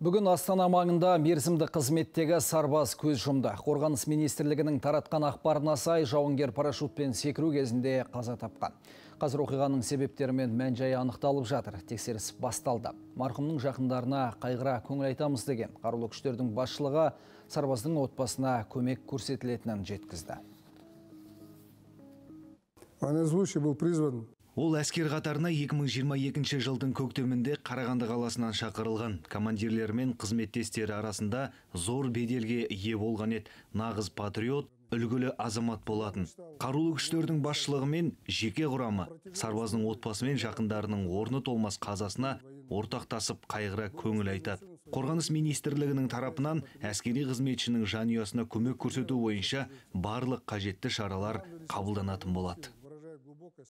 Бүгін Астана маңында мерзімді қызметтегі сарбаз көз жұмды. Қорғаныс министрлігінің таратқан ақпарына сай жауынгер парашютпен секіру кезінде қаза тапқан. Қазір оқиғаның себептерімен мен мән-жайы анықталып жатыр. Тексеріс басталды. Марқұмның жақындарына қайғыра көңіл айтамыз деген қарулы күштердің басшылығы сарбаздың отбасына көмек көрсетілетінін жеткізді. Анезлущий был призван Ол әскер қатарына 2022 жылдың көктемінде Қарағанды қаласынан шақырылған. командирлермен қызметтестері арасында зор беделге ие болған еді. Нағыз патриот, үлгілі азамат болатын. Қарулы күштердің басшылығымен жеке құрамы сарбаздың отбасы мен жақындарының орны толмас қазасына ортақтасып қайғыра көңіл айтады. Қорғаныс министрлігінің тарапынан әскери қызметшінің жанұясына көмек көрсету бойынша барлық қажетті шаралар қабылданатын болады.